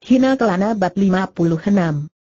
Hina Kelana Bab 56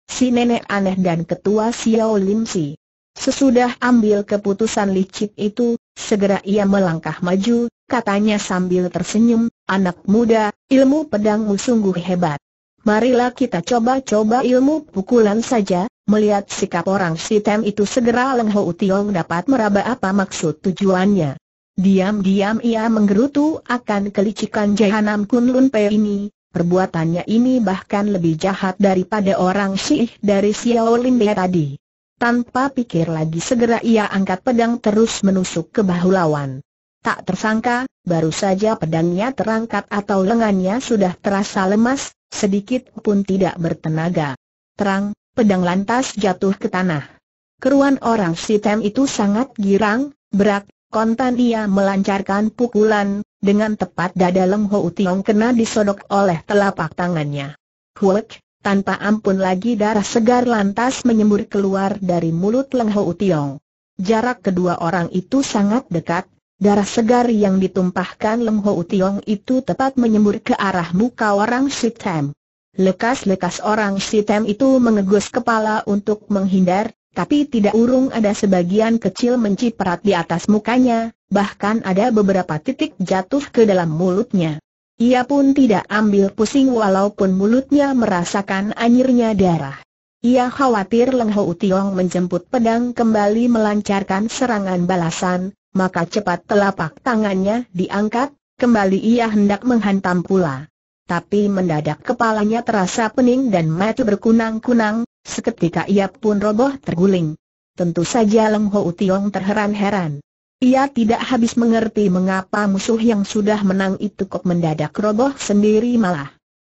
Si Nenek Aneh dan Ketua Xiao Lim Si Sesudah ambil keputusan licik itu, segera ia melangkah maju, katanya sambil tersenyum, anak muda, ilmu pedangmu sungguh hebat. Marilah kita coba-coba ilmu pukulan saja, melihat sikap orang Si Tem itu segera Leng Ho Tiong dapat meraba apa maksud tujuannya. Diam-diam ia menggerutu akan kelicikan Jahanam Kun Lun Pei ini, perbuatannya ini bahkan lebih jahat daripada orang Syih dari Xiao Lin Bia tadi. Tanpa pikir lagi segera ia angkat pedang terus menusuk ke bahu lawan. Tak tersangka, baru saja pedangnya terangkat atau lengannya sudah terasa lemas, sedikit pun tidak bertenaga. Terang, pedang lantas jatuh ke tanah. Keruan orang Sitem itu sangat girang, berat. Kontan ia melancarkan pukulan, dengan tepat dada Leng Ho Tiong kena disodok oleh telapak tangannya. Huek, tanpa ampun lagi darah segar lantas menyembur keluar dari mulut Leng Ho Tiong. Jarak kedua orang itu sangat dekat, darah segar yang ditumpahkan Leng Ho Tiong itu tepat menyembur ke arah muka orang Sitem. Lekas-lekas orang Sitem itu mengegus kepala untuk menghindar, tapi tidak urung ada sebagian kecil menciprat di atas mukanya, bahkan ada beberapa titik jatuh ke dalam mulutnya. Ia pun tidak ambil pusing walaupun mulutnya merasakan anjirnya darah. Ia khawatir Leng Ho Tiong menjemput pedang kembali melancarkan serangan balasan, maka cepat telapak tangannya diangkat, kembali ia hendak menghantam pula. Tapi mendadak kepalanya terasa pening dan mata berkunang-kunang, Seketika ia pun roboh terguling. Tentu saja Leng Ho Tiong terheran-heran. Ia tidak habis mengerti mengapa musuh yang sudah menang itu kok mendadak roboh sendiri malah.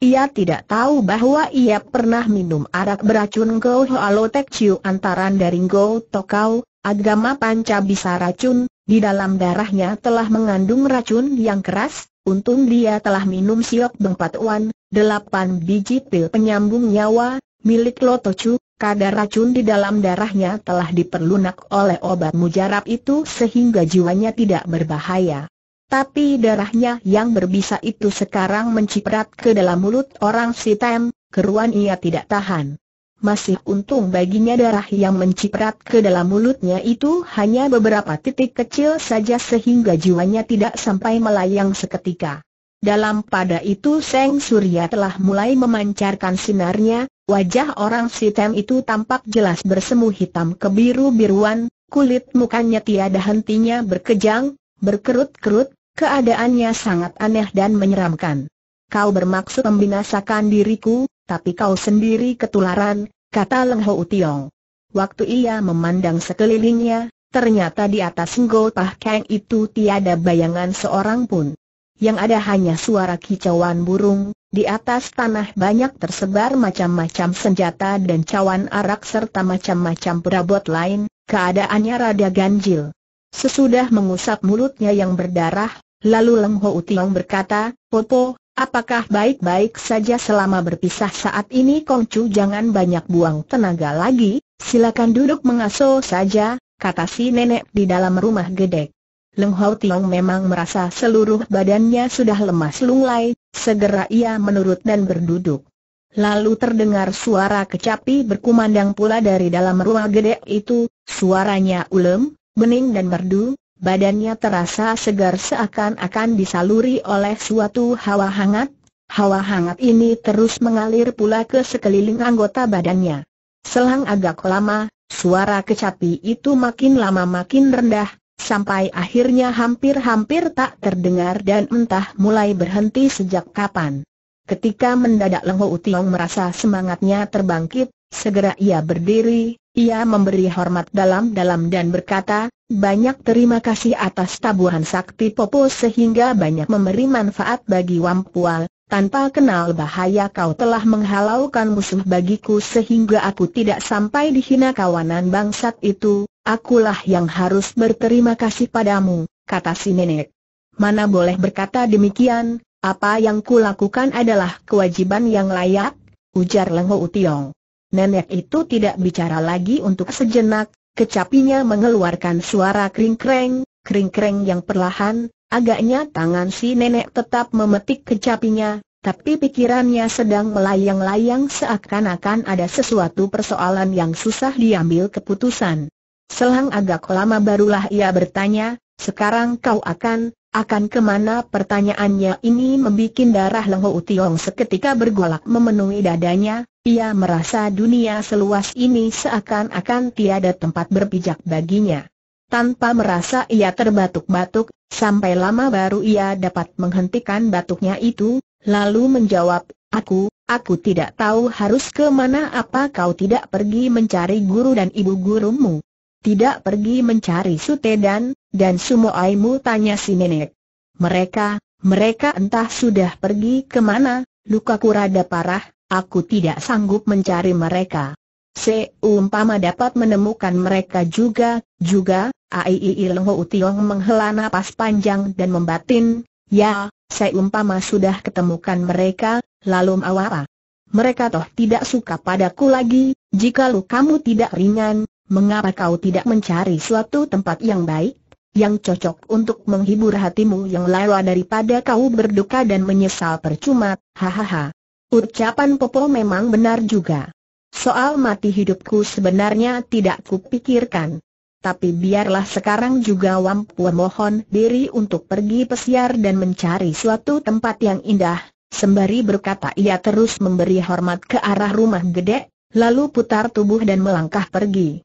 Ia tidak tahu bahwa ia pernah minum arak beracun Go Tek Chiu antaran dari Go Tokau, agama Panca bisa racun, di dalam darahnya telah mengandung racun yang keras, untung dia telah minum siok bengpat uan, delapan biji pil penyambung nyawa, milik Chu, kadar racun di dalam darahnya telah diperlunak oleh obat mujarab itu sehingga jiwanya tidak berbahaya. Tapi darahnya yang berbisa itu sekarang menciprat ke dalam mulut orang si tem, keruan ia tidak tahan. Masih untung baginya darah yang menciprat ke dalam mulutnya itu hanya beberapa titik kecil saja sehingga jiwanya tidak sampai melayang seketika. Dalam pada itu Seng Surya telah mulai memancarkan sinarnya, wajah orang sitem itu tampak jelas bersemu hitam kebiru-biruan, kulit mukanya tiada hentinya berkejang, berkerut-kerut, keadaannya sangat aneh dan menyeramkan. Kau bermaksud membinasakan diriku, tapi kau sendiri ketularan, kata Leng Ho Tiong. Waktu ia memandang sekelilingnya, ternyata di atas Ngo Pah Kang itu tiada bayangan seorang pun yang ada hanya suara kicauan burung, di atas tanah banyak tersebar macam-macam senjata dan cawan arak serta macam-macam perabot lain, keadaannya rada ganjil. Sesudah mengusap mulutnya yang berdarah, lalu Leng Ho Utiong berkata, Popo, apakah baik-baik saja selama berpisah saat ini Kong Chu jangan banyak buang tenaga lagi, silakan duduk mengaso saja, kata si nenek di dalam rumah gedek. Leng Hau Tiong memang merasa seluruh badannya sudah lemas lunglai, segera ia menurut dan berduduk. Lalu terdengar suara kecapi berkumandang pula dari dalam ruang gede itu, suaranya ulem, bening dan merdu, badannya terasa segar seakan-akan disaluri oleh suatu hawa hangat. Hawa hangat ini terus mengalir pula ke sekeliling anggota badannya. Selang agak lama, suara kecapi itu makin lama makin rendah, sampai akhirnya hampir-hampir tak terdengar dan entah mulai berhenti sejak kapan. Ketika mendadak Leng Ho Tiong merasa semangatnya terbangkit, segera ia berdiri, ia memberi hormat dalam-dalam dan berkata, banyak terima kasih atas tabuhan sakti Popo sehingga banyak memberi manfaat bagi Wampual, tanpa kenal bahaya kau telah menghalaukan musuh bagiku sehingga aku tidak sampai dihina kawanan bangsat itu, Akulah yang harus berterima kasih padamu, kata si nenek. Mana boleh berkata demikian, apa yang kulakukan adalah kewajiban yang layak, ujar Lengho utiong. Nenek itu tidak bicara lagi untuk sejenak, kecapinya mengeluarkan suara kring-kreng, kring-kreng yang perlahan, agaknya tangan si nenek tetap memetik kecapinya, tapi pikirannya sedang melayang-layang seakan-akan ada sesuatu persoalan yang susah diambil keputusan. Selang agak lama barulah ia bertanya, sekarang kau akan, akan kemana pertanyaannya ini membuat darah Lengho Utiong seketika bergolak memenuhi dadanya, ia merasa dunia seluas ini seakan-akan tiada tempat berpijak baginya. Tanpa merasa ia terbatuk-batuk, sampai lama baru ia dapat menghentikan batuknya itu, lalu menjawab, aku, aku tidak tahu harus kemana apa kau tidak pergi mencari guru dan ibu gurumu tidak pergi mencari Sutedan, dan Sumo Aimu tanya si nenek. Mereka, mereka entah sudah pergi kemana, lukaku rada parah, aku tidak sanggup mencari mereka. Seumpama dapat menemukan mereka juga, juga, Aii Lengho Utiong menghela napas panjang dan membatin, ya, seumpama sudah ketemukan mereka, lalu mawar. Mereka toh tidak suka padaku lagi, Jika lu kamu tidak ringan, mengapa kau tidak mencari suatu tempat yang baik, yang cocok untuk menghibur hatimu yang lara daripada kau berduka dan menyesal percuma, hahaha. Ucapan Popo memang benar juga. Soal mati hidupku sebenarnya tidak kupikirkan. Tapi biarlah sekarang juga Wampu mohon diri untuk pergi pesiar dan mencari suatu tempat yang indah, sembari berkata ia terus memberi hormat ke arah rumah gede, lalu putar tubuh dan melangkah pergi.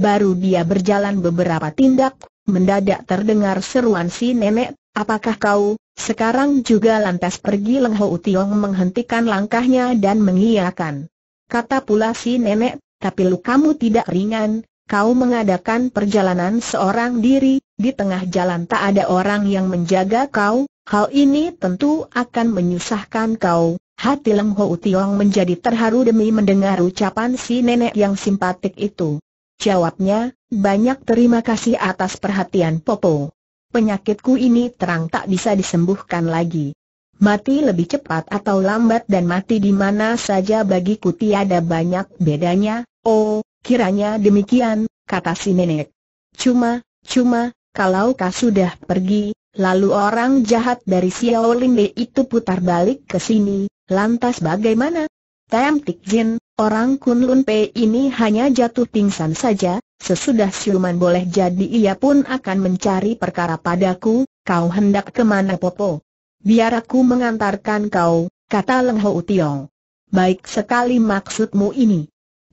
Baru dia berjalan beberapa tindak, mendadak terdengar seruan si nenek, apakah kau, sekarang juga lantas pergi Leng Ho Utiong menghentikan langkahnya dan mengiyakan. Kata pula si nenek, tapi lukamu tidak ringan, kau mengadakan perjalanan seorang diri, di tengah jalan tak ada orang yang menjaga kau, hal ini tentu akan menyusahkan kau. Hati Leng Ho Utiong menjadi terharu demi mendengar ucapan si nenek yang simpatik itu. Jawabnya, banyak terima kasih atas perhatian Popo. Penyakitku ini terang tak bisa disembuhkan lagi. Mati lebih cepat atau lambat dan mati di mana saja bagiku tiada banyak bedanya, oh, kiranya demikian, kata si nenek. Cuma, cuma, kalau kau sudah pergi, lalu orang jahat dari Xiaolinde itu putar balik ke sini, lantas bagaimana? Tam Tik Jin, Orang Kunlun Pei ini hanya jatuh pingsan saja, sesudah siluman boleh jadi ia pun akan mencari perkara padaku, kau hendak kemana Popo? Biar aku mengantarkan kau, kata Leng Ho Tiong. Baik sekali maksudmu ini.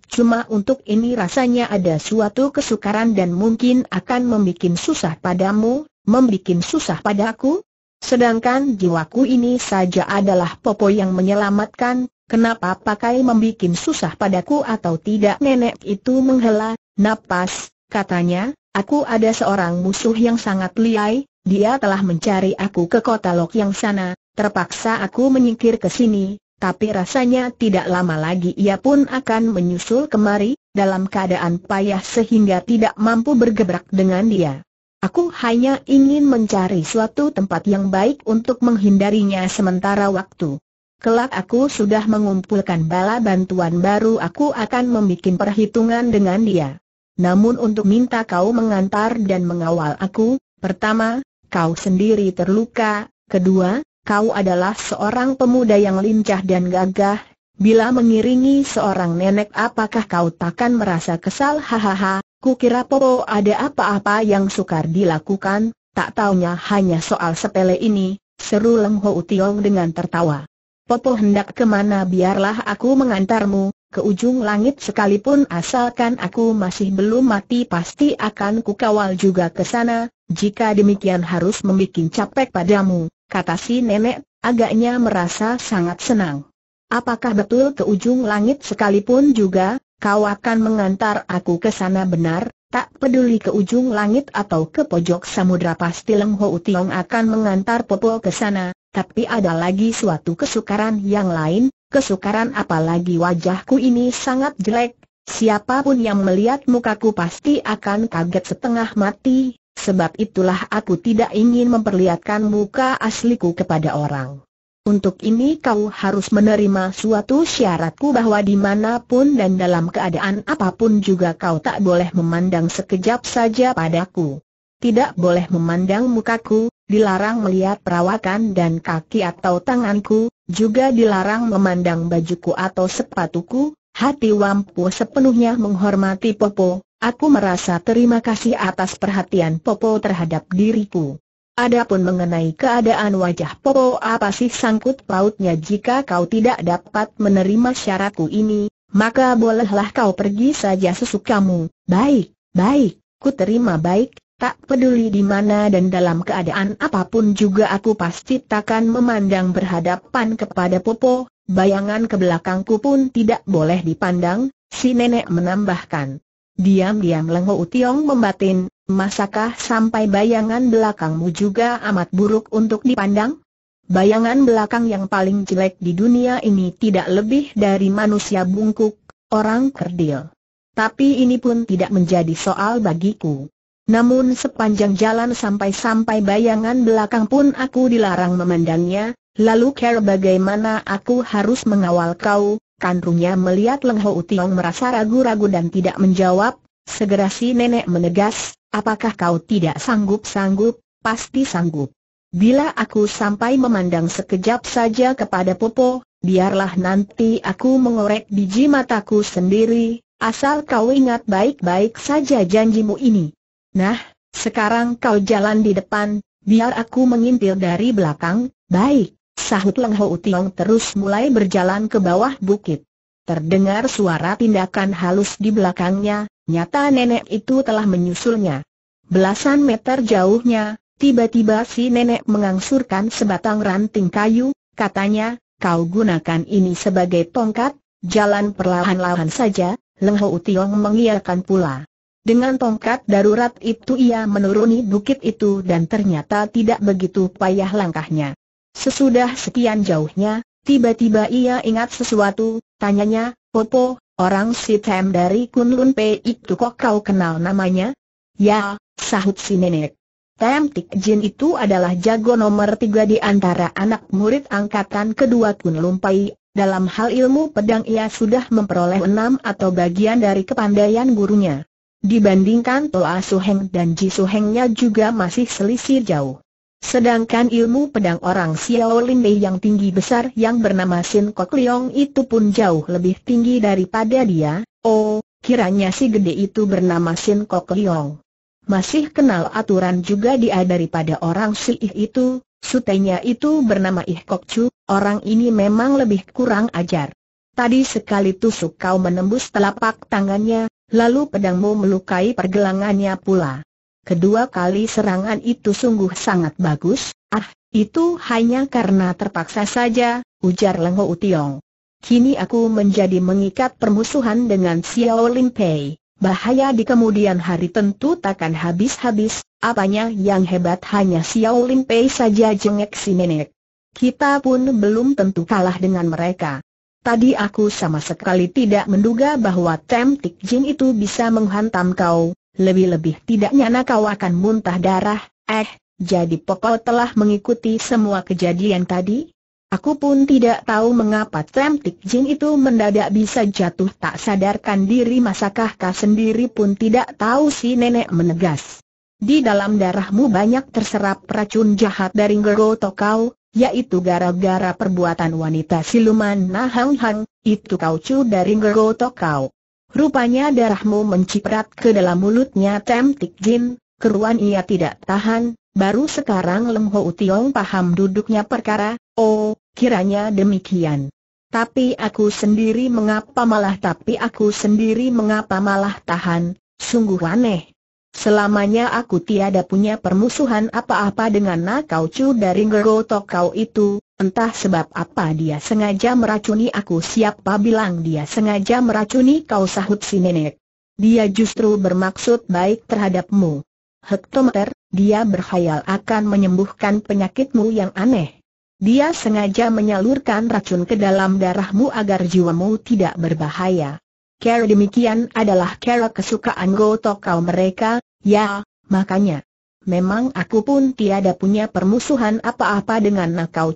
Cuma untuk ini rasanya ada suatu kesukaran dan mungkin akan membuat susah padamu, membuat susah padaku? Sedangkan jiwaku ini saja adalah Popo yang menyelamatkan, Kenapa pakai membuat susah padaku atau tidak nenek itu menghela, napas, katanya, aku ada seorang musuh yang sangat liai, dia telah mencari aku ke kota Lok yang sana, terpaksa aku menyingkir ke sini, tapi rasanya tidak lama lagi ia pun akan menyusul kemari, dalam keadaan payah sehingga tidak mampu bergebrak dengan dia. Aku hanya ingin mencari suatu tempat yang baik untuk menghindarinya sementara waktu. Kelak aku sudah mengumpulkan bala bantuan baru aku akan membuat perhitungan dengan dia. Namun untuk minta kau mengantar dan mengawal aku, pertama, kau sendiri terluka, kedua, kau adalah seorang pemuda yang lincah dan gagah, bila mengiringi seorang nenek apakah kau takkan merasa kesal hahaha, kukira Popo ada apa-apa yang sukar dilakukan, tak taunya hanya soal sepele ini, seru Leng Ho Tiong dengan tertawa. Popo hendak kemana biarlah aku mengantarmu, ke ujung langit sekalipun asalkan aku masih belum mati pasti akan kukawal juga ke sana, jika demikian harus membuat capek padamu, kata si nenek, agaknya merasa sangat senang. Apakah betul ke ujung langit sekalipun juga, kau akan mengantar aku ke sana benar? Tak peduli ke ujung langit atau ke pojok samudra pasti Leng Ho Tiong akan mengantar Popo ke sana, tapi ada lagi suatu kesukaran yang lain, kesukaran apalagi wajahku ini sangat jelek, siapapun yang melihat mukaku pasti akan kaget setengah mati, sebab itulah aku tidak ingin memperlihatkan muka asliku kepada orang. Untuk ini kau harus menerima suatu syaratku bahwa dimanapun dan dalam keadaan apapun juga kau tak boleh memandang sekejap saja padaku. Tidak boleh memandang mukaku, dilarang melihat perawakan dan kaki atau tanganku, juga dilarang memandang bajuku atau sepatuku, hati Wampu sepenuhnya menghormati Popo, aku merasa terima kasih atas perhatian Popo terhadap diriku. Adapun mengenai keadaan wajah Popo apa sih sangkut pautnya jika kau tidak dapat menerima syaratku ini, maka bolehlah kau pergi saja sesukamu. Baik, baik, ku terima baik, Tak peduli di mana dan dalam keadaan apapun juga aku pasti takkan memandang berhadapan kepada Popo, bayangan ke belakangku pun tidak boleh dipandang, si nenek menambahkan. Diam-diam Lengho Utiong membatin, masakah sampai bayangan belakangmu juga amat buruk untuk dipandang? Bayangan belakang yang paling jelek di dunia ini tidak lebih dari manusia bungkuk, orang kerdil. Tapi ini pun tidak menjadi soal bagiku. Namun sepanjang jalan sampai-sampai bayangan belakang pun aku dilarang memandangnya, lalu care bagaimana aku harus mengawal kau, kandungnya melihat Leng Ho Tiong merasa ragu-ragu dan tidak menjawab, segera si nenek menegas, apakah kau tidak sanggup-sanggup, pasti sanggup. Bila aku sampai memandang sekejap saja kepada Popo, biarlah nanti aku mengorek biji mataku sendiri, asal kau ingat baik-baik saja janjimu ini. Nah, sekarang kau jalan di depan, biar aku mengintil dari belakang, baik, sahut Leng Ho Tiong terus mulai berjalan ke bawah bukit. Terdengar suara tindakan halus di belakangnya, nyata nenek itu telah menyusulnya. Belasan meter jauhnya, tiba-tiba si nenek mengangsurkan sebatang ranting kayu, katanya, kau gunakan ini sebagai tongkat, jalan perlahan-lahan saja, Leng Ho Tiong mengiyakan pula. Dengan tongkat darurat itu ia menuruni bukit itu dan ternyata tidak begitu payah langkahnya. Sesudah sekian jauhnya, tiba-tiba ia ingat sesuatu, tanyanya, Popo, orang si Tem dari Kunlun Pei itu kok kau kenal namanya? Ya, sahut si nenek. Tem Tik Jin itu adalah jago nomor tiga di antara anak murid angkatan kedua Kunlun Pei. dalam hal ilmu pedang ia sudah memperoleh enam atau bagian dari kepandaian gurunya. Dibandingkan Toa Suheng dan Ji Suhengnya juga masih selisih jauh. Sedangkan ilmu pedang orang Xiao Linde yang tinggi besar yang bernama Sin Kok Leong itu pun jauh lebih tinggi daripada dia, oh, kiranya si gede itu bernama Sin Kok Leong. Masih kenal aturan juga dia daripada orang si Ih itu, sutenya itu bernama Ih Kok Chu, orang ini memang lebih kurang ajar. Tadi sekali tusuk kau menembus telapak tangannya, Lalu pedangmu melukai pergelangannya pula. Kedua kali serangan itu sungguh sangat bagus, ah, itu hanya karena terpaksa saja, ujar Lengho Utiong. Kini aku menjadi mengikat permusuhan dengan Xiao Lin Pei. Bahaya di kemudian hari tentu takkan habis-habis, apanya yang hebat hanya Xiao Lin Pei saja jengek si nenek. Kita pun belum tentu kalah dengan mereka. Tadi aku sama sekali tidak menduga bahwa Tem Tik Jin itu bisa menghantam kau, lebih-lebih tidak nyana kau akan muntah darah, eh, jadi pokok telah mengikuti semua kejadian tadi? Aku pun tidak tahu mengapa Tem Tik Jin itu mendadak bisa jatuh tak sadarkan diri masakah kau sendiri pun tidak tahu si nenek menegas. Di dalam darahmu banyak terserap racun jahat dari Gergoto kau, yaitu gara-gara perbuatan wanita siluman Nahang Hang, itu kau cu dari ngerotok kau. Rupanya darahmu menciprat ke dalam mulutnya Tem Tik Jin, keruan ia tidak tahan, baru sekarang Lem Ho Tiong paham duduknya perkara, oh, kiranya demikian. Tapi aku sendiri mengapa malah tapi aku sendiri mengapa malah tahan, sungguh aneh. Selamanya aku tiada punya permusuhan apa-apa dengan Nakau Chu dari Ngerotok Tokau itu, entah sebab apa dia sengaja meracuni aku siapa bilang dia sengaja meracuni kau sahut si nenek. Dia justru bermaksud baik terhadapmu. Hektometer, dia berkhayal akan menyembuhkan penyakitmu yang aneh. Dia sengaja menyalurkan racun ke dalam darahmu agar jiwamu tidak berbahaya. Cara demikian adalah cara kesukaan Gotokau mereka, ya, makanya. Memang aku pun tiada punya permusuhan apa-apa dengan Nakau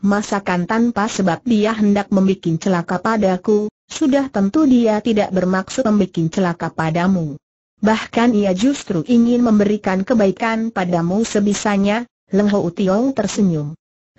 masakan tanpa sebab dia hendak membuat celaka padaku, sudah tentu dia tidak bermaksud membuat celaka padamu. Bahkan ia justru ingin memberikan kebaikan padamu sebisanya, Leng Ho Tiong tersenyum.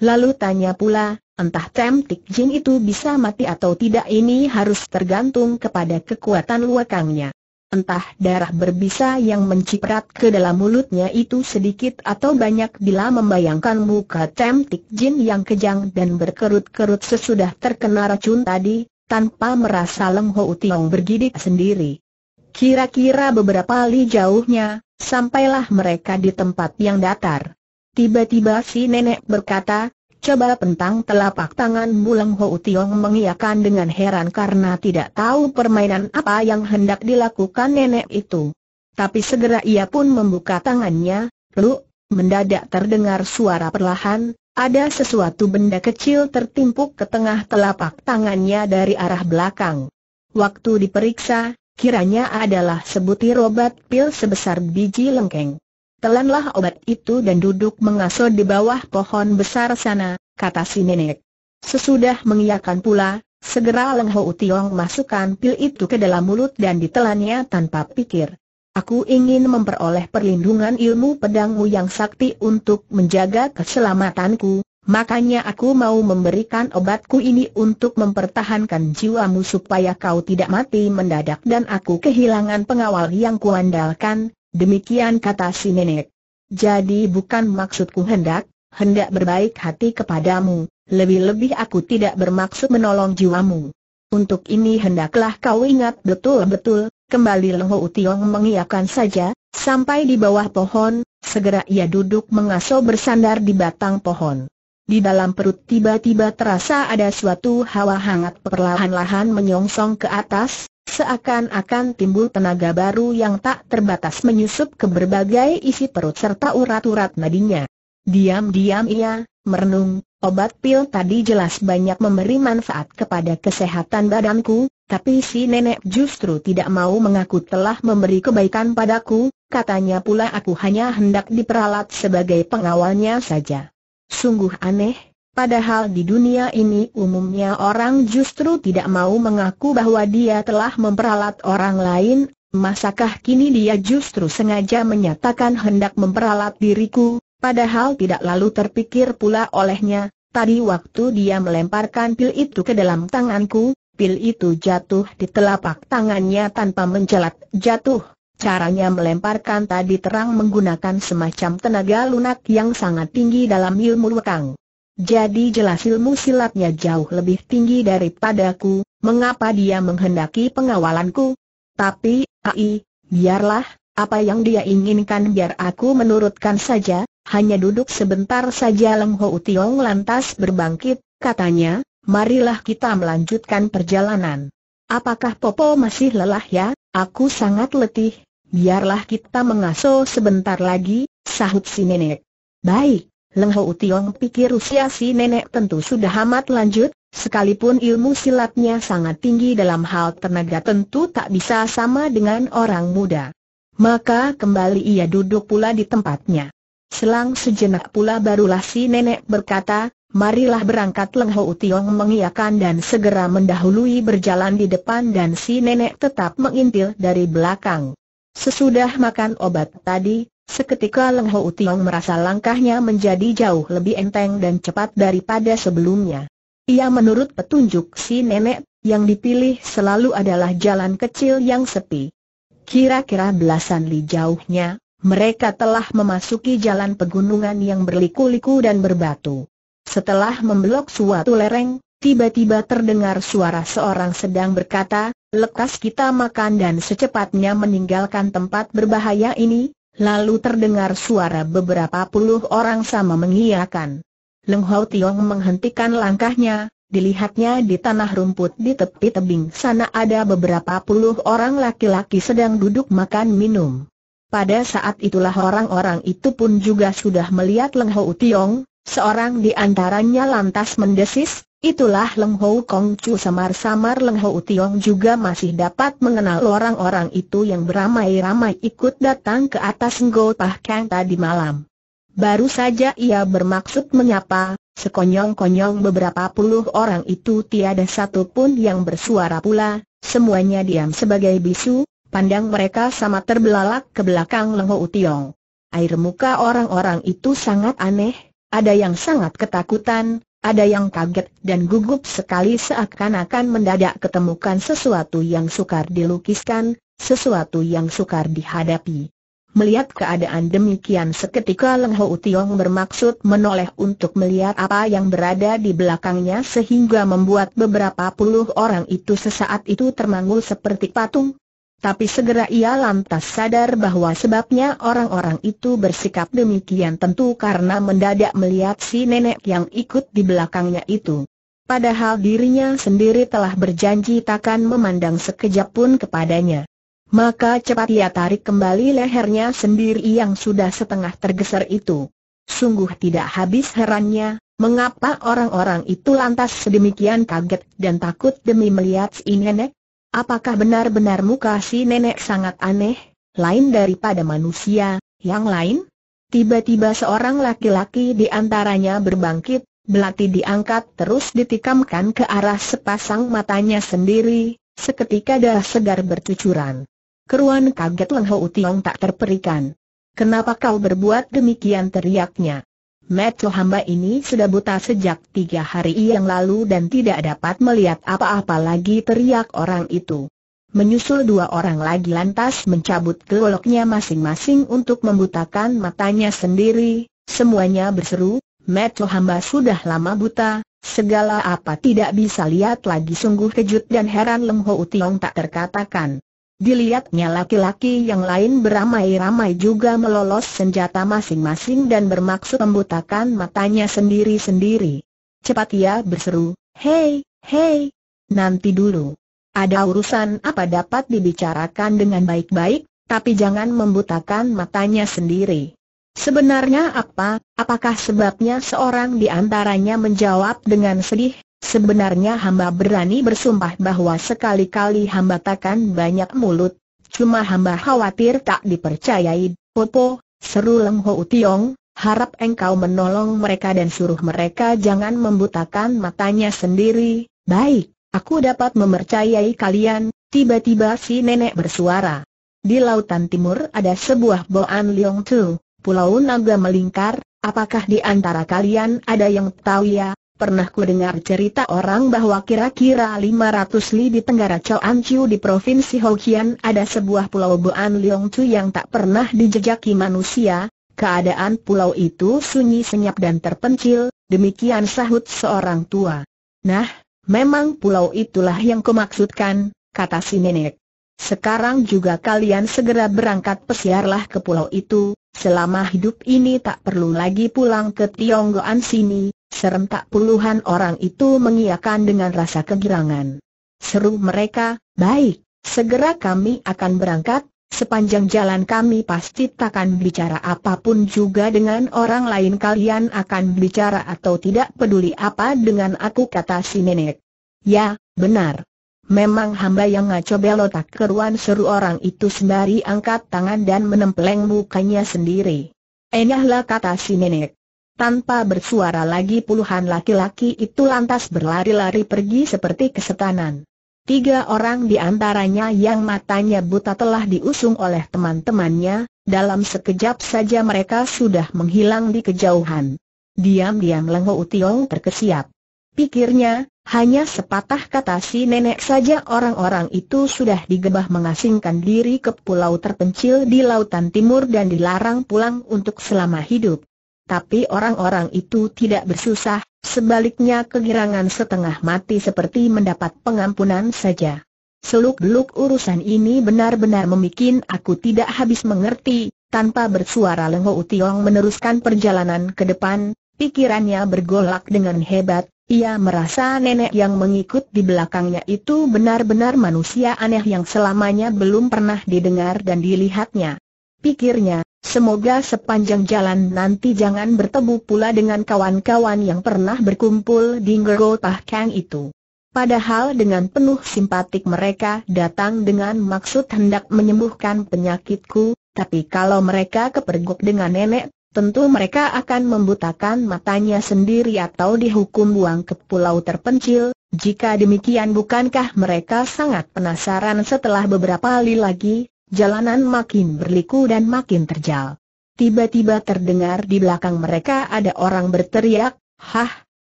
Lalu tanya pula, Entah Temtik Jin itu bisa mati atau tidak ini harus tergantung kepada kekuatan luakangnya. Entah darah berbisa yang menciprat ke dalam mulutnya itu sedikit atau banyak bila membayangkan muka Temtik Jin yang kejang dan berkerut-kerut sesudah terkena racun tadi, tanpa merasa Leng Ho Tiong bergidik sendiri. Kira-kira beberapa li jauhnya, sampailah mereka di tempat yang datar. Tiba-tiba si nenek berkata, Coba pentang telapak tangan Bulang Ho Tiong mengiakan dengan heran karena tidak tahu permainan apa yang hendak dilakukan nenek itu. Tapi segera ia pun membuka tangannya, lalu mendadak terdengar suara perlahan, ada sesuatu benda kecil tertimpuk ke tengah telapak tangannya dari arah belakang. Waktu diperiksa, kiranya adalah sebutir obat pil sebesar biji lengkeng. Telanlah obat itu dan duduk mengasuh di bawah pohon besar sana, kata si nenek. Sesudah mengiyakan pula, segera Leng Ho Tiong masukkan pil itu ke dalam mulut dan ditelannya tanpa pikir. Aku ingin memperoleh perlindungan ilmu pedangmu yang sakti untuk menjaga keselamatanku, makanya aku mau memberikan obatku ini untuk mempertahankan jiwamu supaya kau tidak mati mendadak dan aku kehilangan pengawal yang kuandalkan, Demikian kata si nenek. Jadi bukan maksudku hendak, hendak berbaik hati kepadamu, lebih-lebih aku tidak bermaksud menolong jiwamu. Untuk ini hendaklah kau ingat betul-betul, kembali Leng Ho Tiong mengiyakan saja, sampai di bawah pohon, segera ia duduk mengaso bersandar di batang pohon. Di dalam perut tiba-tiba terasa ada suatu hawa hangat perlahan-lahan menyongsong ke atas, Seakan-akan timbul tenaga baru yang tak terbatas menyusup ke berbagai isi perut serta urat-urat nadinya. Diam-diam ia, merenung, obat pil tadi jelas banyak memberi manfaat kepada kesehatan badanku, tapi si nenek justru tidak mau mengaku telah memberi kebaikan padaku, katanya pula aku hanya hendak diperalat sebagai pengawalnya saja. Sungguh aneh, Padahal di dunia ini umumnya orang justru tidak mau mengaku bahwa dia telah memperalat orang lain, masakah kini dia justru sengaja menyatakan hendak memperalat diriku, padahal tidak lalu terpikir pula olehnya, tadi waktu dia melemparkan pil itu ke dalam tanganku, pil itu jatuh di telapak tangannya tanpa mencelat, jatuh. Caranya melemparkan tadi terang menggunakan semacam tenaga lunak yang sangat tinggi dalam ilmu lekang. Jadi jelas ilmu silatnya jauh lebih tinggi daripadaku, mengapa dia menghendaki pengawalanku? Tapi, ai, biarlah, apa yang dia inginkan biar aku menurutkan saja, hanya duduk sebentar saja Leng Ho Tiong lantas berbangkit, katanya, marilah kita melanjutkan perjalanan. Apakah Popo masih lelah ya? Aku sangat letih, biarlah kita mengaso sebentar lagi, sahut si nenek. Baik. Leng Ho Tiong pikir usia si nenek tentu sudah amat lanjut, sekalipun ilmu silatnya sangat tinggi dalam hal tenaga tentu tak bisa sama dengan orang muda. Maka kembali ia duduk pula di tempatnya. Selang sejenak pula barulah si nenek berkata, Marilah berangkat Leng Ho Tiong mengiakan dan segera mendahului berjalan di depan dan si nenek tetap mengintil dari belakang. Sesudah makan obat tadi, Seketika Leng Ho Tiong merasa langkahnya menjadi jauh lebih enteng dan cepat daripada sebelumnya. Ia menurut petunjuk si nenek, yang dipilih selalu adalah jalan kecil yang sepi. Kira-kira belasan li jauhnya, mereka telah memasuki jalan pegunungan yang berliku-liku dan berbatu. Setelah memblok suatu lereng, tiba-tiba terdengar suara seorang sedang berkata, lekas kita makan dan secepatnya meninggalkan tempat berbahaya ini, Lalu terdengar suara beberapa puluh orang sama mengiyakan. Leng Hau Tiong menghentikan langkahnya, dilihatnya di tanah rumput di tepi tebing sana ada beberapa puluh orang laki-laki sedang duduk makan minum. Pada saat itulah orang-orang itu pun juga sudah melihat Leng Hau Tiong, seorang di antaranya lantas mendesis, Itulah Leng Hou Kong Chu samar-samar Leng Hou Tiong juga masih dapat mengenal orang-orang itu yang beramai-ramai ikut datang ke atas Ngo Pah Kang tadi malam. Baru saja ia bermaksud menyapa, sekonyong-konyong beberapa puluh orang itu tiada satu pun yang bersuara pula, semuanya diam sebagai bisu, pandang mereka sama terbelalak ke belakang Leng Hou Tiong. Air muka orang-orang itu sangat aneh, ada yang sangat ketakutan, ada yang kaget dan gugup sekali seakan-akan mendadak ketemukan sesuatu yang sukar dilukiskan, sesuatu yang sukar dihadapi. Melihat keadaan demikian seketika Leng Ho Tiong bermaksud menoleh untuk melihat apa yang berada di belakangnya sehingga membuat beberapa puluh orang itu sesaat itu termanggul seperti patung, tapi segera ia lantas sadar bahwa sebabnya orang-orang itu bersikap demikian tentu karena mendadak melihat si nenek yang ikut di belakangnya itu. Padahal dirinya sendiri telah berjanji takkan memandang sekejap pun kepadanya. Maka cepat ia tarik kembali lehernya sendiri yang sudah setengah tergeser itu. Sungguh tidak habis herannya, mengapa orang-orang itu lantas sedemikian kaget dan takut demi melihat si nenek? Apakah benar-benar muka si nenek sangat aneh, lain daripada manusia, yang lain? Tiba-tiba seorang laki-laki di antaranya berbangkit, belati diangkat terus ditikamkan ke arah sepasang matanya sendiri, seketika darah segar bercucuran. Keruan kaget Leng Ho Utiong tak terperikan. Kenapa kau berbuat demikian teriaknya? Metu hamba ini sudah buta sejak tiga hari yang lalu dan tidak dapat melihat apa-apa lagi teriak orang itu. Menyusul dua orang lagi lantas mencabut keloloknya masing-masing untuk membutakan matanya sendiri, semuanya berseru, Metu hamba sudah lama buta, segala apa tidak bisa lihat lagi sungguh kejut dan heran Lem Ho tak terkatakan. Dilihatnya laki-laki yang lain beramai-ramai juga melolos senjata masing-masing dan bermaksud membutakan matanya sendiri-sendiri. Cepat ia berseru, Hei, hei, nanti dulu. Ada urusan apa dapat dibicarakan dengan baik-baik, tapi jangan membutakan matanya sendiri. Sebenarnya apa, apakah sebabnya seorang di antaranya menjawab dengan sedih, Sebenarnya hamba berani bersumpah bahwa sekali-kali hamba takkan banyak mulut, cuma hamba khawatir tak dipercayai. Popo, seru Leng Ho utiong. harap engkau menolong mereka dan suruh mereka jangan membutakan matanya sendiri. Baik, aku dapat mempercayai kalian, tiba-tiba si nenek bersuara. Di lautan timur ada sebuah Boan Liong Tu, Pulau Naga melingkar, apakah di antara kalian ada yang tahu ya, Pernah ku dengar cerita orang bahwa kira-kira 500 li di tenggara An Chiu di provinsi Hokkien ada sebuah pulau Boan Liong Chu yang tak pernah dijejaki manusia, keadaan pulau itu sunyi senyap dan terpencil, demikian sahut seorang tua. Nah, memang pulau itulah yang kumaksudkan, kata si nenek. Sekarang juga kalian segera berangkat pesiarlah ke pulau itu, selama hidup ini tak perlu lagi pulang ke Tionggoan sini, Serentak puluhan orang itu mengiakan dengan rasa kegirangan. Seru mereka, baik, segera kami akan berangkat, sepanjang jalan kami pasti takkan bicara apapun juga dengan orang lain kalian akan bicara atau tidak peduli apa dengan aku kata si nenek. Ya, benar. Memang hamba yang ngaco belotak keruan seru orang itu sembari angkat tangan dan menempeleng mukanya sendiri. Enyahlah kata si nenek. Tanpa bersuara lagi puluhan laki-laki itu lantas berlari-lari pergi seperti kesetanan. Tiga orang di antaranya yang matanya buta telah diusung oleh teman-temannya, dalam sekejap saja mereka sudah menghilang di kejauhan. Diam-diam Lengho Utiong terkesiap. Pikirnya, hanya sepatah kata si nenek saja orang-orang itu sudah digebah mengasingkan diri ke pulau terpencil di lautan timur dan dilarang pulang untuk selama hidup tapi orang-orang itu tidak bersusah, sebaliknya kegirangan setengah mati seperti mendapat pengampunan saja. Seluk-beluk urusan ini benar-benar memikin aku tidak habis mengerti, tanpa bersuara Lengho Utiong meneruskan perjalanan ke depan, pikirannya bergolak dengan hebat, ia merasa nenek yang mengikut di belakangnya itu benar-benar manusia aneh yang selamanya belum pernah didengar dan dilihatnya. Pikirnya, Semoga sepanjang jalan nanti jangan bertemu pula dengan kawan-kawan yang pernah berkumpul di Ngergo Kang itu. Padahal dengan penuh simpatik mereka datang dengan maksud hendak menyembuhkan penyakitku, tapi kalau mereka kepergok dengan nenek, tentu mereka akan membutakan matanya sendiri atau dihukum buang ke pulau terpencil. Jika demikian bukankah mereka sangat penasaran setelah beberapa kali lagi, Jalanan makin berliku dan makin terjal. Tiba-tiba terdengar di belakang mereka ada orang berteriak, Hah,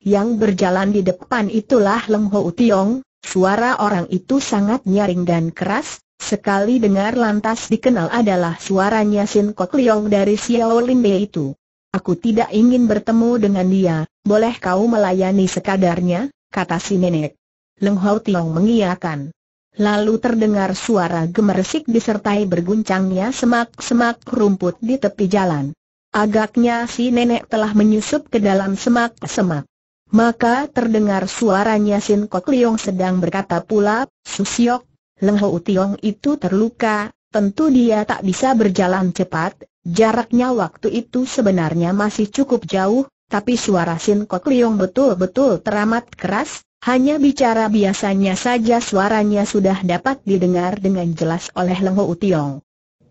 yang berjalan di depan itulah Leng Ho Tiong, suara orang itu sangat nyaring dan keras, sekali dengar lantas dikenal adalah suaranya Sin Kok Leong dari Xiao Bei itu. Aku tidak ingin bertemu dengan dia, boleh kau melayani sekadarnya, kata si nenek. Leng Ho Tiong mengiyakan. Lalu terdengar suara gemeresik disertai berguncangnya semak-semak rumput di tepi jalan. Agaknya si nenek telah menyusup ke dalam semak-semak. Maka terdengar suaranya Sin Kok Leong sedang berkata pula, Susiok, Leng Ho Tiong itu terluka, tentu dia tak bisa berjalan cepat, jaraknya waktu itu sebenarnya masih cukup jauh, tapi suara Sin Kok Leong betul-betul teramat keras, hanya bicara biasanya saja suaranya sudah dapat didengar dengan jelas oleh Leng Ho Tiong.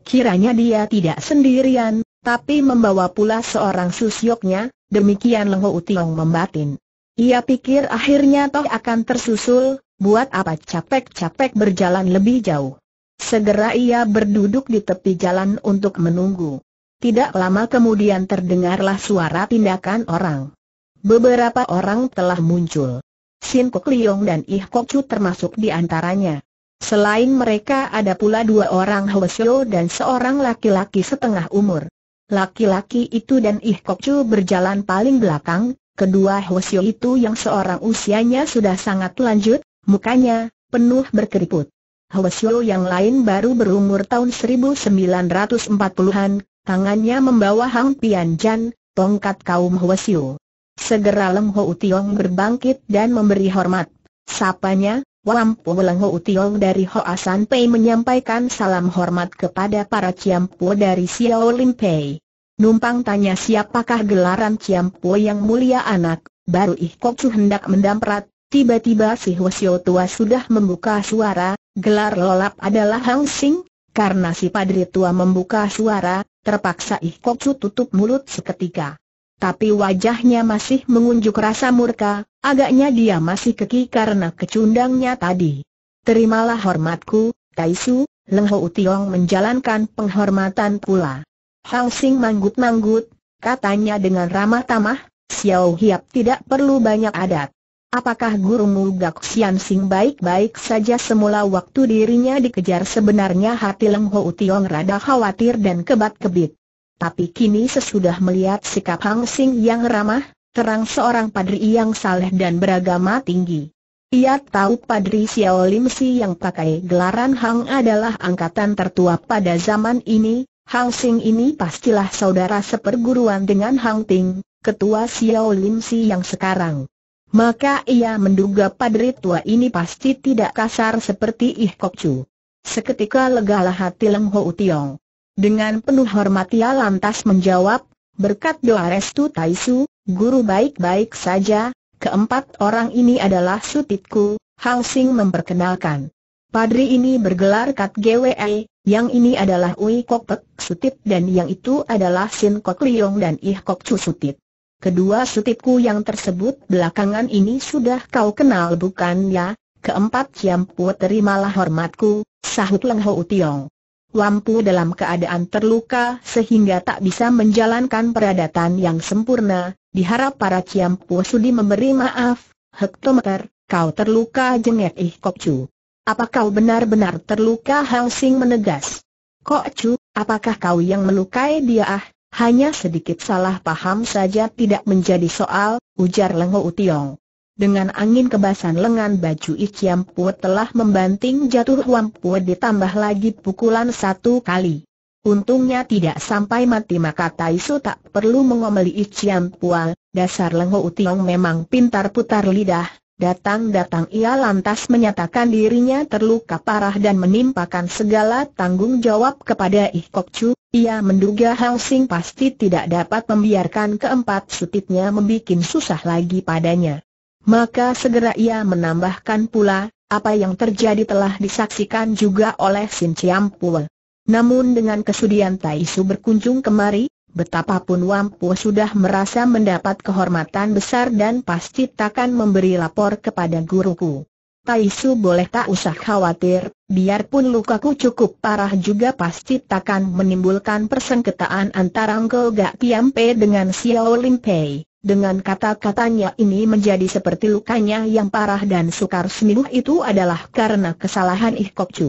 Kiranya dia tidak sendirian, tapi membawa pula seorang susyoknya, demikian Leng Ho Tiong membatin. Ia pikir akhirnya toh akan tersusul, buat apa capek-capek berjalan lebih jauh. Segera ia berduduk di tepi jalan untuk menunggu. Tidak lama kemudian terdengarlah suara tindakan orang. Beberapa orang telah muncul. Sin Kok Leong dan Ih Kok Chu termasuk di antaranya. Selain mereka ada pula dua orang Hwasyo dan seorang laki-laki setengah umur. Laki-laki itu dan Ih Kok Chu berjalan paling belakang, kedua Hwasyo itu yang seorang usianya sudah sangat lanjut, mukanya penuh berkeriput. Hwasyo yang lain baru berumur tahun 1940-an, tangannya membawa Hang Pian Jan, tongkat kaum Hwasyo. Segera Leng Ho Tiong berbangkit dan memberi hormat. Sapanya, Wampu Leng Ho Tiong dari Ho Asan Pei menyampaikan salam hormat kepada para Ciampu dari Xiao Lim Pei. Numpang tanya siapakah gelaran Ciampu yang mulia anak, baru Ih Kok Su hendak mendamprat, tiba-tiba si Hwasyo tua sudah membuka suara, gelar lolap adalah Hang Sing, karena si padri tua membuka suara, terpaksa Ih Kok Su tutup mulut seketika tapi wajahnya masih mengunjuk rasa murka, agaknya dia masih keki karena kecundangnya tadi. Terimalah hormatku, Taisu, Leng Ho Tiong menjalankan penghormatan pula. Hang Sing manggut-manggut, katanya dengan ramah tamah, Xiao Hiap tidak perlu banyak adat. Apakah gurumu Gak Xian Sing baik-baik saja semula waktu dirinya dikejar sebenarnya hati Leng Ho Tiong rada khawatir dan kebat-kebit. Tapi kini sesudah melihat sikap Hang Sing yang ramah, terang seorang padri yang saleh dan beragama tinggi. Ia tahu padri Xiao Lim Si yang pakai gelaran Hang adalah angkatan tertua pada zaman ini, Hang Sing ini pastilah saudara seperguruan dengan Hang Ting, ketua Xiao Lim Si yang sekarang. Maka ia menduga padri tua ini pasti tidak kasar seperti Ih Kok Chu. Seketika legalah hati Leng Ho Tiong. Dengan penuh hormat ia lantas menjawab, berkat doa restu Taisu, guru baik-baik saja, keempat orang ini adalah sutitku, Hang Sing memperkenalkan. Padri ini bergelar Kat GWE, yang ini adalah Ui Kok Pek Sutit dan yang itu adalah Sin Kok Liong dan Ih Kok Chu Sutit. Kedua sutitku yang tersebut belakangan ini sudah kau kenal bukan ya? Keempat puat terimalah hormatku, sahut Leng Ho Tiong. Lampu dalam keadaan terluka sehingga tak bisa menjalankan peradatan yang sempurna, diharap para Ciampu Sudi memberi maaf, hektometer, kau terluka jengek ih kokcu. Apa kau benar-benar terluka Helsing menegas. Kokcu, apakah kau yang melukai dia ah, hanya sedikit salah paham saja tidak menjadi soal, ujar Lengo Utiong. Dengan angin kebasan lengan baju Iciam Pue telah membanting jatuh Huam Pue ditambah lagi pukulan satu kali. Untungnya tidak sampai mati maka Taisu tak perlu mengomeli Iciam Pue, dasar Lengho Utiong memang pintar putar lidah. Datang-datang ia lantas menyatakan dirinya terluka parah dan menimpakan segala tanggung jawab kepada Ih Kok Chu. Ia menduga Hang Sing pasti tidak dapat membiarkan keempat sutitnya membuat susah lagi padanya. Maka segera ia menambahkan pula, apa yang terjadi telah disaksikan juga oleh Sin Chiam Pua. Namun dengan kesudian Tai Su berkunjung kemari, betapapun Wampu sudah merasa mendapat kehormatan besar dan pasti takkan memberi lapor kepada guruku. Tai Su boleh tak usah khawatir, biarpun lukaku cukup parah juga pasti takkan menimbulkan persengketaan antara Ngo Gak Pei dengan Xiao Lim Pei. Dengan kata-katanya ini menjadi seperti lukanya yang parah dan sukar seminuh itu adalah karena kesalahan Ih Kok Chu.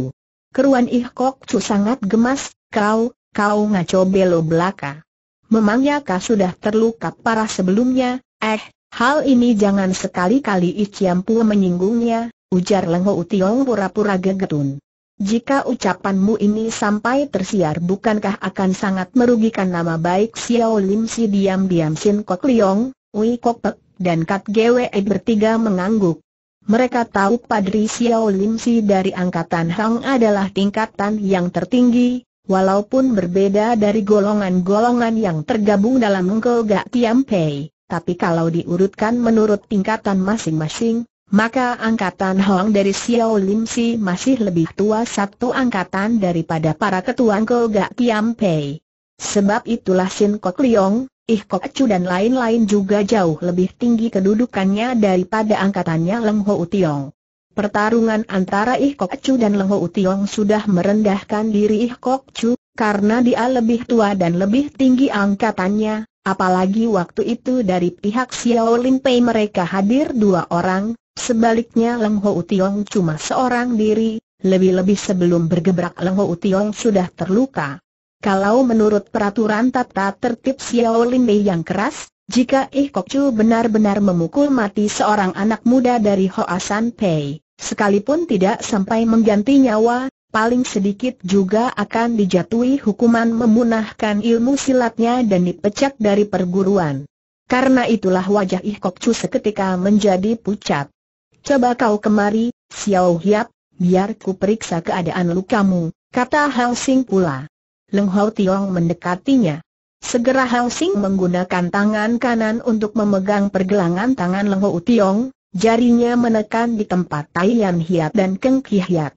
Keruan Ih Kok Chu sangat gemas, kau, kau ngaco belo belaka. Memangnya kau sudah terluka parah sebelumnya, eh, hal ini jangan sekali-kali Ih Pua menyinggungnya, ujar Lengho Utiong pura-pura gegetun. Jika ucapanmu ini sampai tersiar bukankah akan sangat merugikan nama baik Xiao Lim Si diam-diam Sin Kok Liong, Wei Kok Pek, dan Kat Gwe bertiga mengangguk. Mereka tahu Padri Xiao Lim Si dari Angkatan Hang adalah tingkatan yang tertinggi, walaupun berbeda dari golongan-golongan yang tergabung dalam Gak Tiam Pei, tapi kalau diurutkan menurut tingkatan masing-masing, maka angkatan Hong dari Xiao Lim Si masih lebih tua satu angkatan daripada para Ngo Gak Kiam Pei. Sebab itulah Sin Kok Leong, Ih Kok Chu dan lain-lain juga jauh lebih tinggi kedudukannya daripada angkatannya Leng Ho U Tiong. Pertarungan antara Ih Kok Chu dan Leng Ho U Tiong sudah merendahkan diri Ih Kok Chu, karena dia lebih tua dan lebih tinggi angkatannya, Apalagi waktu itu dari pihak Xiao Lin Pei mereka hadir dua orang, sebaliknya Leng Ho Utiong cuma seorang diri, lebih-lebih sebelum bergebrak Leng Ho Utiong sudah terluka. Kalau menurut peraturan tata tertib Xiao Lin Pei yang keras, jika Ih Kok Chu benar-benar memukul mati seorang anak muda dari Hoa San Pei, sekalipun tidak sampai mengganti nyawa, paling sedikit juga akan dijatuhi hukuman memunahkan ilmu silatnya dan dipecat dari perguruan. Karena itulah wajah Kok Chu seketika menjadi pucat. Coba kau kemari, Xiao Hiap, biar ku periksa keadaan lukamu, kata Hao Sing pula. Leng Hao Tiong mendekatinya. Segera Hao Sing menggunakan tangan kanan untuk memegang pergelangan tangan Leng Hao Tiong, jarinya menekan di tempat Tai Yan Hiap dan Keng Ki Hiap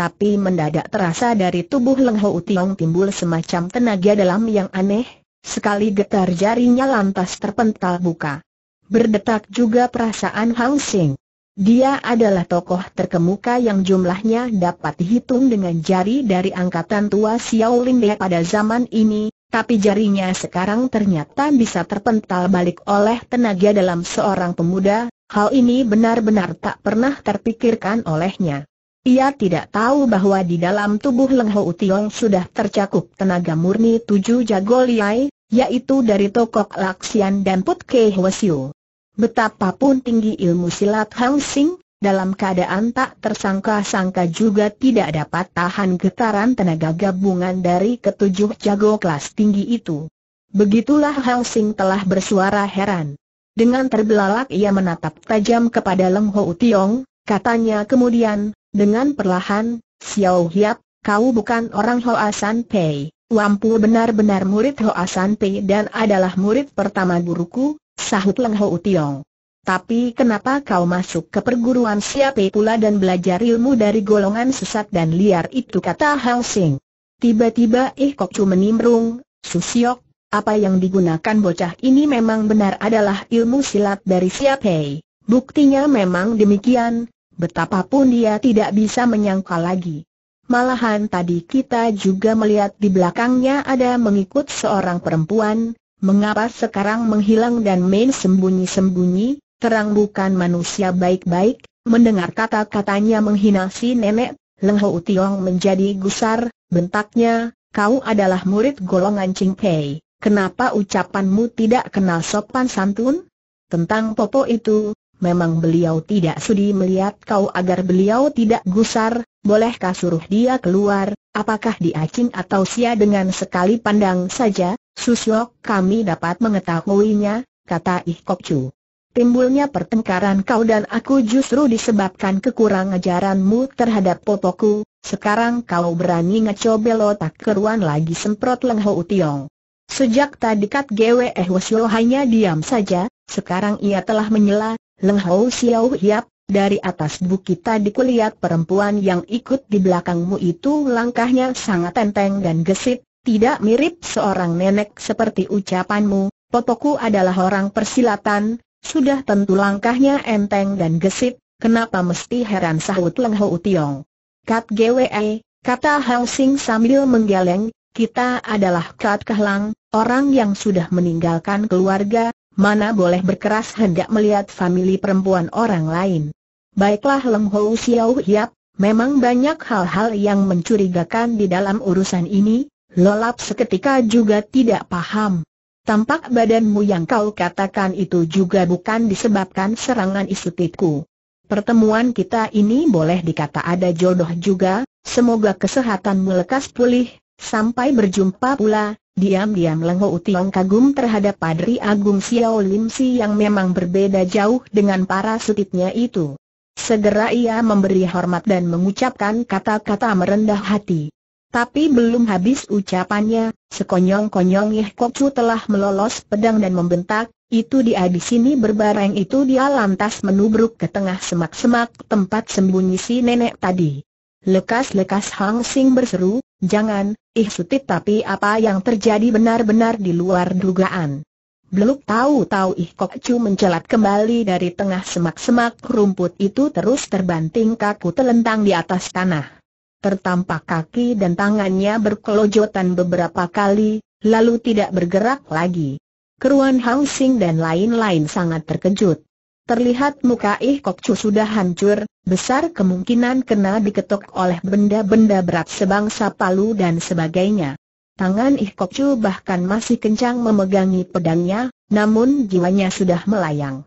tapi mendadak terasa dari tubuh Leng Ho timbul semacam tenaga dalam yang aneh, sekali getar jarinya lantas terpental buka. Berdetak juga perasaan Hang Sing. Dia adalah tokoh terkemuka yang jumlahnya dapat dihitung dengan jari dari angkatan tua Xiao Lin Be pada zaman ini, tapi jarinya sekarang ternyata bisa terpental balik oleh tenaga dalam seorang pemuda, hal ini benar-benar tak pernah terpikirkan olehnya. Ia tidak tahu bahwa di dalam tubuh Leng Ho Tiong sudah tercakup tenaga murni tujuh jago liai, yaitu dari Tokok Laksian dan Put Ke Hwasyu. Betapapun tinggi ilmu silat Hang Sing, dalam keadaan tak tersangka-sangka juga tidak dapat tahan getaran tenaga gabungan dari ketujuh jago kelas tinggi itu. Begitulah Hang Sing telah bersuara heran. Dengan terbelalak ia menatap tajam kepada Leng Ho Tiong, katanya kemudian, dengan perlahan, Xiao Hiap, kau bukan orang Hoa San Pei. Wampu benar-benar murid Hoa San Pei dan adalah murid pertama guruku, sahut Leng Ho Utiong. Tapi kenapa kau masuk ke perguruan siapa pula dan belajar ilmu dari golongan sesat dan liar itu kata Hang Sing. Tiba-tiba Eh Kok Chu menimbrung, Susiok, apa yang digunakan bocah ini memang benar adalah ilmu silat dari siapa? Buktinya memang demikian, betapapun dia tidak bisa menyangka lagi. Malahan tadi kita juga melihat di belakangnya ada mengikut seorang perempuan, mengapa sekarang menghilang dan main sembunyi-sembunyi, terang bukan manusia baik-baik, mendengar kata-katanya menghina si nenek, Leng Ho Tiong menjadi gusar, bentaknya, kau adalah murid golongan Ching Pei, kenapa ucapanmu tidak kenal sopan santun? Tentang Popo itu, Memang beliau tidak sudi melihat kau agar beliau tidak gusar, bolehkah suruh dia keluar, apakah diacin atau sia dengan sekali pandang saja, Susyok kami dapat mengetahuinya, kata Ih Timbulnya pertengkaran kau dan aku justru disebabkan kekurang ajaranmu terhadap popoku, sekarang kau berani ngecobel otak keruan lagi semprot Leng Ho Sejak tadi Kat Gwe Hwasyo hanya diam saja, sekarang ia telah menyela, Leng Hou Xiao Hiap, dari atas bukit tadi kulihat perempuan yang ikut di belakangmu itu langkahnya sangat enteng dan gesit, tidak mirip seorang nenek seperti ucapanmu, Popoku adalah orang persilatan, sudah tentu langkahnya enteng dan gesit, kenapa mesti heran sahut Leng Hou Tiong. Kat GWE, kata Hou Sing sambil menggeleng, kita adalah Kat Kahlang, orang yang sudah meninggalkan keluarga, mana boleh berkeras hendak melihat famili perempuan orang lain. Baiklah Leng Hou Xiao Hiap, memang banyak hal-hal yang mencurigakan di dalam urusan ini, Lolap seketika juga tidak paham. Tampak badanmu yang kau katakan itu juga bukan disebabkan serangan istitiku. Pertemuan kita ini boleh dikata ada jodoh juga, semoga kesehatanmu lekas pulih, sampai berjumpa pula, Diam-diam Lengho Tiong kagum terhadap Padri Agung Xiao Lim Si yang memang berbeda jauh dengan para setitnya itu. Segera ia memberi hormat dan mengucapkan kata-kata merendah hati. Tapi belum habis ucapannya, sekonyong-konyong Yeh Kokcu telah melolos pedang dan membentak, itu dia di sini berbareng itu dia lantas menubruk ke tengah semak-semak tempat sembunyi si nenek tadi. Lekas-lekas Hang Sing berseru, jangan, Ih, sutit tapi apa yang terjadi benar-benar di luar dugaan. Beluk tahu-tahu Ih Kok Chu mencelat kembali dari tengah semak-semak rumput itu terus terbanting kaku telentang di atas tanah. Tertampak kaki dan tangannya berkelojotan beberapa kali, lalu tidak bergerak lagi. Keruan Hang Sing dan lain-lain sangat terkejut. Terlihat muka Ih Chu sudah hancur, besar kemungkinan kena diketuk oleh benda-benda berat sebangsa palu dan sebagainya. Tangan Ih Chu bahkan masih kencang memegangi pedangnya, namun jiwanya sudah melayang.